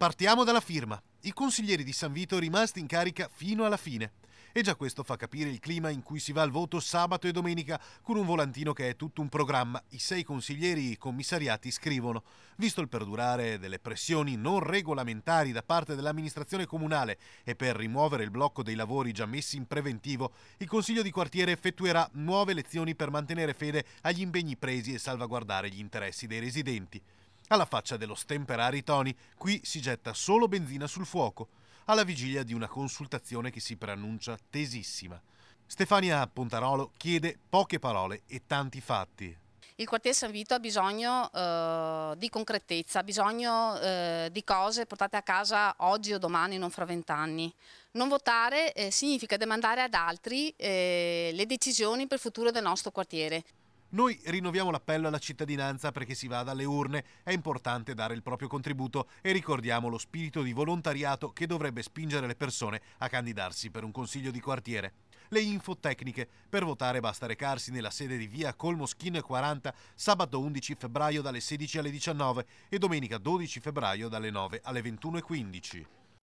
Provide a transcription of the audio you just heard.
Partiamo dalla firma. I consiglieri di San Vito rimasti in carica fino alla fine. E già questo fa capire il clima in cui si va al voto sabato e domenica con un volantino che è tutto un programma. I sei consiglieri commissariati scrivono, visto il perdurare delle pressioni non regolamentari da parte dell'amministrazione comunale e per rimuovere il blocco dei lavori già messi in preventivo, il Consiglio di quartiere effettuerà nuove elezioni per mantenere fede agli impegni presi e salvaguardare gli interessi dei residenti. Alla faccia dello stemperari toni, qui si getta solo benzina sul fuoco, alla vigilia di una consultazione che si preannuncia tesissima. Stefania Pontarolo chiede poche parole e tanti fatti. Il quartiere San Vito ha bisogno eh, di concretezza, ha bisogno eh, di cose portate a casa oggi o domani, non fra vent'anni. Non votare eh, significa demandare ad altri eh, le decisioni per il futuro del nostro quartiere. Noi rinnoviamo l'appello alla cittadinanza perché si vada alle urne, è importante dare il proprio contributo e ricordiamo lo spirito di volontariato che dovrebbe spingere le persone a candidarsi per un consiglio di quartiere. Le info tecniche. Per votare basta recarsi nella sede di via Colmoschin 40 sabato 11 febbraio dalle 16 alle 19 e domenica 12 febbraio dalle 9 alle 21.15.